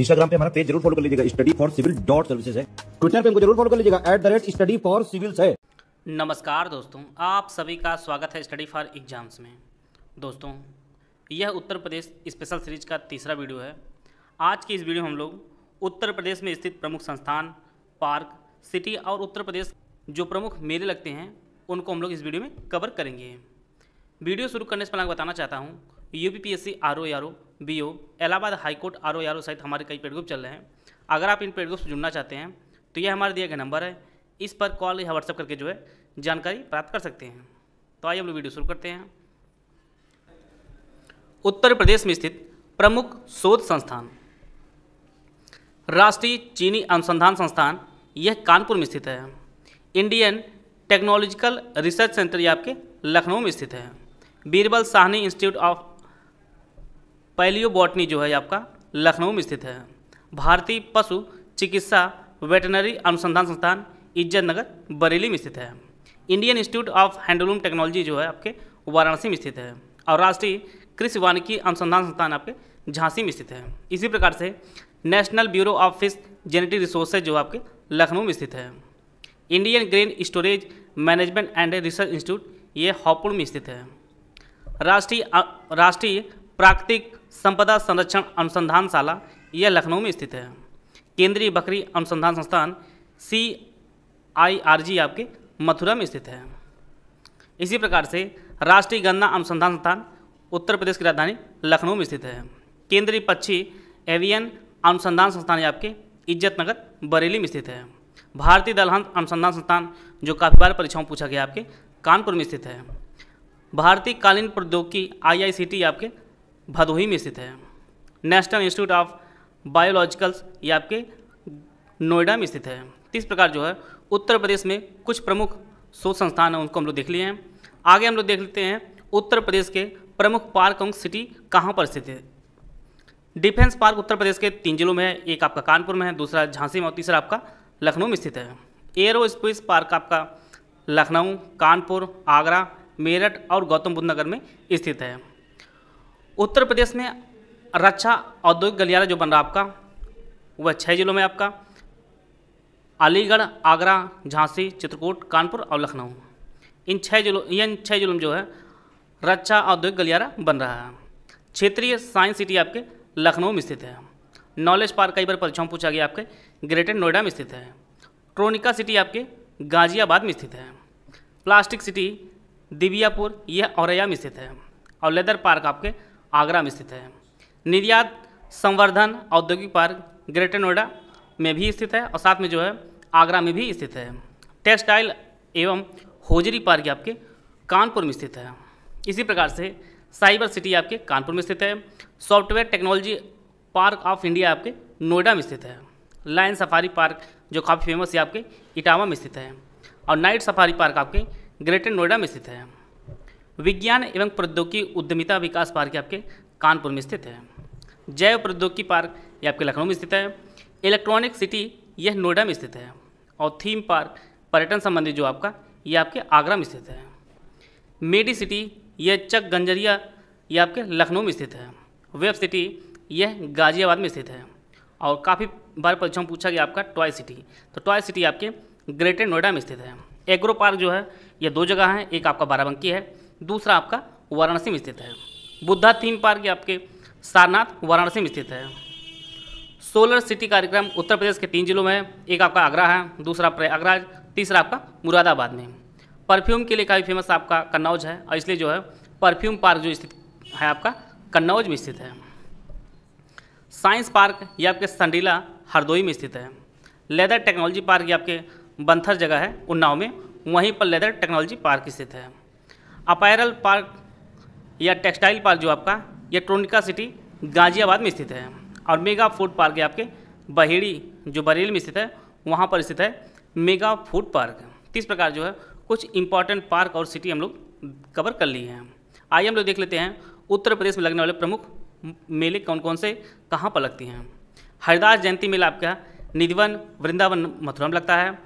Instagram पे हमारा page जरूर फॉलो कर लीजिएगा study for civil dot services है ट्विटर पे हमको जरूर फॉलो कर लीजिएगा at the rate study for civil है नमस्कार दोस्तों आप सभी का स्वागत है स्टडी फॉर एग्जाम्स में दोस्तों यह उत्तर प्रदेश स्पेशल सीरीज का तीसरा वीडियो है आज की इस वीडियो में हम लोग उत्तर प्रदेश में स्थित प्रमुख संस्थान पार्क सिटी और उत्तर प्रदेश जो प्रमुख मेले लगते हैं उनको हम लोग इस वीडियो में कवर करेंगे वीडियो शुरू करने से पहले बताना चाहता हूँ U P P S C R O R O B Allahabad high court R O R O सहित हमारे कई पेड ग्रुप चल रहे हैं अगर आप इन पेड ग्रुप से जुड़ना चाहते हैं तो ये हमारे दिए गए नंबर है इस पर कॉल या व्हाट्सअप करके जो है जानकारी प्राप्त कर सकते हैं तो आइए हम लोग वीडियो शुरू करते हैं उत्तर प्रदेश में स्थित प्रमुख शोध संस्थान राष्ट्रीय चीनी अनुसंधान संस्थान यह कानपुर में स्थित है इंडियन टेक्नोलॉजिकल रिसर्च सेंटर यह आपके लखनऊ में स्थित है Birbal Sahni institute of palaeobotany जो है आपका लखनऊ में स्थित है भारतीय पशु चिकित्सा वेटनरी अनुसंधान संस्थान इज्जत नगर बरेली में स्थित है Indian institute of handloom technology जो है आपके वाराणसी में स्थित है और राष्ट्रीय कृषि वानिकी अनुसंधान संस्थान आपके झांसी में स्थित है इसी प्रकार से national bureau of fish genetic resources जो आपके लखनऊ में स्थित है Indian grain storage management and research institute ये हापुड़ में स्थित है राष्ट्रीय राष्ट्रीय प्राकृतिक संपदा संरक्षण अनुसंधान शाला यह लखनऊ में स्थित है केंद्रीय बकरी अनुसंधान संस्थान सी आई आर जी आपके मथुरा में स्थित है इसी प्रकार से राष्ट्रीय गन्ना अनुसंधान संस्थान उत्तर प्रदेश की राजधानी लखनऊ में स्थित है केंद्रीय पक्षी एवियन अनुसंधान संस्थान आपके इज्जत नगर बरेली में स्थित है भारतीय दलहन अनुसंधान संस्थान जो काफ़ी बार परीक्षाओं पूछा गया आपके कानपुर में स्थित है भारतीय कालीन प्रौद्योगिकी आईआईसीटी आपके भदोही में स्थित है नेशनल इंस्टीट्यूट ऑफ बायोलॉजिकल्स ये आपके नोएडा में स्थित है इस प्रकार जो है उत्तर प्रदेश में कुछ प्रमुख शोध संस्थान हैं उनको हम लोग देख लिए हैं आगे हम लोग देख लेते हैं उत्तर प्रदेश के प्रमुख पार्क एवं सिटी कहाँ पर स्थित है डिफेंस पार्क उत्तर प्रदेश के तीन जिलों में है एक आपका कानपुर में है दूसरा झांसी में और तीसरा आपका लखनऊ में स्थित है एयरो स्पेस पार्क आपका लखनऊ कानपुर आगरा मेरठ और गौतम बुद्ध नगर में स्थित है उत्तर प्रदेश में रक्षा औद्योगिक गलियारा जो बन रहा आपका वह छः जिलों में आपका अलीगढ़ आगरा झांसी चित्रकूट कानपुर और लखनऊ इन छः जिलों इन छः जिलों में जो है रक्षा औद्योगिक गलियारा बन रहा है क्षेत्रीय साइंस सिटी आपके लखनऊ में स्थित है नॉलेज पार्क कई बार परीक्षाओं पूछा गया आपके ग्रेटर नोएडा में स्थित है ट्रोनिका सिटी आपके गाजियाबाद में स्थित है प्लास्टिक सिटी दिबियापुर यह औरैया में स्थित है और लेदर पार्क आपके आगरा में स्थित है निर्यात संवर्धन औद्योगिक पार्क ग्रेटर नोएडा में भी स्थित है और साथ में जो है आगरा में भी स्थित है टेक्सटाइल एवं होजरी पार्क आपके कानपुर में स्थित है इसी प्रकार से साइबर सिटी आपके कानपुर में स्थित है software technology park of India आपके नोएडा में स्थित है लायन सफारी पार्क जो काफ़ी फेमस है आपके इटावा में स्थित है और नाइट सफारी पार्क आपके ग्रेटर नोएडा में स्थित है विज्ञान एवं प्रौद्योगिकी उद्यमिता विकास पार्क आपके कानपुर में स्थित है जैव प्रौद्योगिकी पार्क ये आपके लखनऊ में स्थित है इलेक्ट्रॉनिक सिटी यह नोएडा में स्थित है और थीम पार्क पर्यटन संबंधी जो आपका ये आपके आगरा में स्थित है मेडी सिटी यह चक गंजरिया यह आपके लखनऊ में स्थित है वेब सिटी यह गाज़ियाबाद में स्थित है और काफ़ी बार परीक्षा में पूछा गया आपका टॉय सिटी तो टॉय सिटी आपके ग्रेटर नोएडा में स्थित है एग्रो पार्क जो है यह दो जगह हैं एक आपका बाराबंकी है दूसरा आपका वाराणसी में स्थित है बुद्धा थीम पार्क आपके सारनाथ वाराणसी में स्थित है सोलर सिटी कार्यक्रम उत्तर प्रदेश के तीन जिलों में है एक आपका आगरा है दूसरा प्रयागराज तीसरा आपका मुरादाबाद में परफ्यूम के लिए काफ़ी फेमस आपका कन्नौज है और इसलिए जो है परफ्यूम पार्क जो स्थित है आपका कन्नौज में स्थित है साइंस पार्क ये आपके संडीला हरदोई में स्थित है लेदर टेक्नोलॉजी पार्क ये आपके बंथर जगह है उन्नाव में वहीं पर लेदर टेक्नोलॉजी पार्क स्थित है अपैरल पार्क या टेक्सटाइल पार्क जो आपका यह ट्रोनिका सिटी गाजियाबाद में स्थित है और मेगा फूड पार्क आपके बहेड़ी जो बरेली में स्थित है वहाँ पर स्थित है मेगा फूड पार्क इस प्रकार जो है कुछ इंपॉर्टेंट पार्क और सिटी हम लोग कवर कर लिए हैं आइए हम लोग देख लेते हैं उत्तर प्रदेश में लगने वाले प्रमुख मेले कौन कौन से कहाँ पर लगती हैं हरिदास जयंती मेला आपका निधिवन वृंदावन मथुरा में लगता है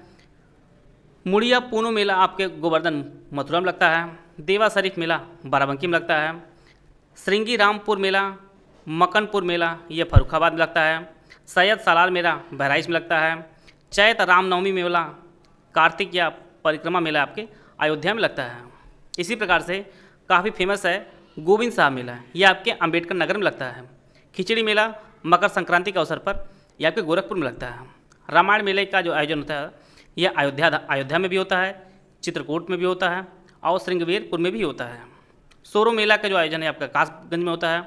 मुड़िया पूनो मेला आपके गोवर्धन मथुरा में लगता है देवा शरीफ मेला बाराबंकी में लगता है श्रृंगी रामपुर मेला मकनपुर मेला यह फरुखाबाद में लगता है सैयद सालार मेला बहराइच में लगता है चैत रामनवमी मेला कार्तिक या परिक्रमा मेला आपके अयोध्या में लगता है इसी प्रकार से काफ़ी फेमस है गोविंद साहब मेला यह आपके अम्बेडकर नगर में लगता है खिचड़ी मेला मकर संक्रांति के अवसर पर यह आपके गोरखपुर में लगता है रामायण मेले का जो आयोजन होता है यह अयोध्या अयोध्या में भी होता है चित्रकूट में भी होता है और श्रृंगवीरपुर में भी होता है सोरो मेला का जो आयोजन है आपका कासगंज में होता है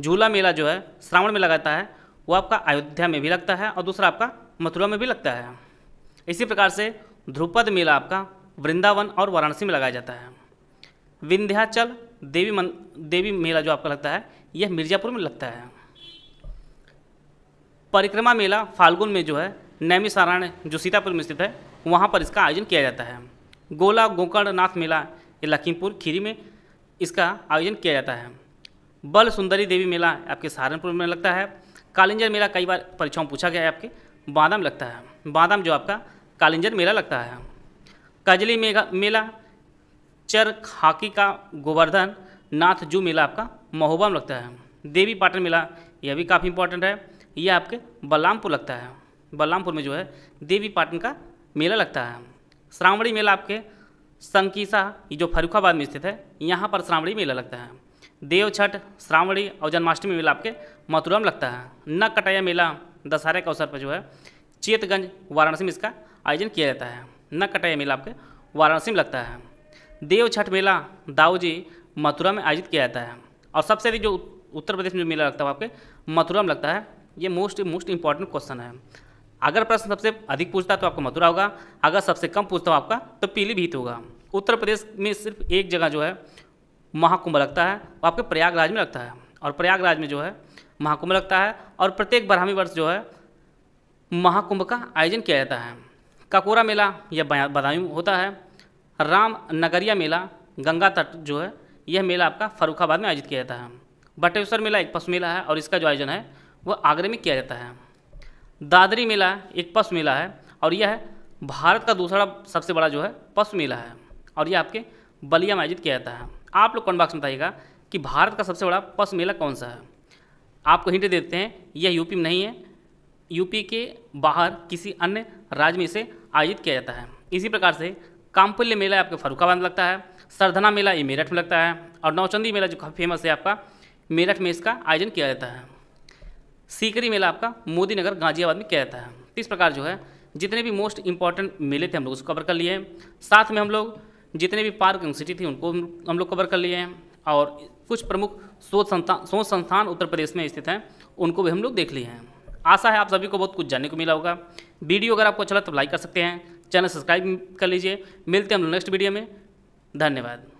झूला मेला जो है श्रावण में लगाता है वो आपका अयोध्या में भी लगता है और दूसरा आपका मथुरा में भी लगता है इसी प्रकार से ध्रुपद मेला आपका वृंदावन और वाराणसी में लगाया जाता है विंध्याचल देवी मन देवी मेला जो आपका लगता है यह मिर्ज़ापुर में लगता है परिक्रमा मेला फाल्गुन में जो है नैमी सारायण जो सीतापुर में स्थित है वहाँ पर इसका आयोजन किया जाता है गोला गोकर्णनाथ मेला ये लखीमपुर खीरी में इसका आयोजन किया जाता है बल सुंदरी देवी मेला आपके सहारनपुर में लगता है कालिंजर मेला कई बार परीक्षाओं पूछा गया है आपके बादाम लगता है बादाम जो आपका कालिंजर मेला लगता है कजली मेगा मेला चर खाकी का गोवर्धन नाथ जू मेला आपका महोबा में लगता है देवी पाटन मेला यह भी काफ़ी इंपॉर्टेंट है यह आपके बलरामपुर लगता है बलरामपुर में जो है देवी पाटन का मेला लगता है श्रावणी मेला आपके संकीसा ये जो फरुखाबाद में स्थित है यहाँ पर श्रावणी मेला लगता है देव छठ श्रावणी और जन्माष्टमी मेला आपके मथुरा में लगता है न कटाया मेला दशहरे के अवसर पर जो है चेतगंज वाराणसी में इसका आयोजन किया जाता है न कटाया मेला आपके वाराणसी में लगता है देव छठ मेला दाऊजी मथुरा में आयोजित किया जाता है और सबसे अधिक जो उत्तर प्रदेश में जो मेला लगता है आपके मथुरा में लगता है ये मोस्ट मोस्ट इंपॉर्टेंट क्वेश्चन है अगर प्रश्न सबसे अधिक पूछता तो आपका मथुरा होगा अगर सबसे कम पूछता हो आपका तो पीलीभीत होगा उत्तर प्रदेश में सिर्फ एक जगह जो है महाकुंभ लगता है वो आपके प्रयागराज में लगता है और प्रयागराज में जो है महाकुंभ लगता है और प्रत्येक बारहवीं वर्ष जो है महाकुंभ का आयोजन किया जाता है काकोरा मेला यह बदायूं होता है राम नगरिया मेला गंगा तट जो है यह मेला आपका फरुखाबाद में आयोजित किया जाता है बटेश्वर मेला एक पशु मेला है और इसका जो आयोजन है वह आगरे में किया जाता है दादरी मेला है एक पशु मेला है और यह है भारत का दूसरा सबसे बड़ा जो है पशु मेला है और यह आपके बलिया में आयोजित किया जाता है आप लोग कमेंट में बताइएगा कि भारत का सबसे बड़ा पशु मेला कौन सा है आपको हिंट देते हैं यह यूपी में नहीं है यूपी के बाहर किसी अन्य राज्य में इसे आयोजित किया जाता है इसी प्रकार से कामपुल्य मेला आपके फरुखाबाद में लगता है सरधना मेला ये मेरठ में लगता है और नौचंदी मेला जो काफ़ी फेमस है आपका मेरठ में इसका आयोजन किया जाता है सीकरी मेला आपका मोदी नगर गाजियाबाद में कहता जाता है तो इस प्रकार जो है जितने भी मोस्ट इंपॉर्टेंट मेले थे हम लोग उसको कवर कर लिए हैं साथ में हम लोग जितने भी पार्क सिटी थी उनको हम लोग कवर कर लिए हैं और कुछ प्रमुख शोध संस्थान शोध संस्थान उत्तर प्रदेश में स्थित हैं उनको भी हम लोग देख लिए हैं आशा है आप सभी को बहुत कुछ जानने को मिला होगा वीडियो अगर आपको अच्छा लगा तो लाइक कर सकते हैं चैनल सब्सक्राइब कर लीजिए मिलते हैं हम लोग नेक्स्ट वीडियो में धन्यवाद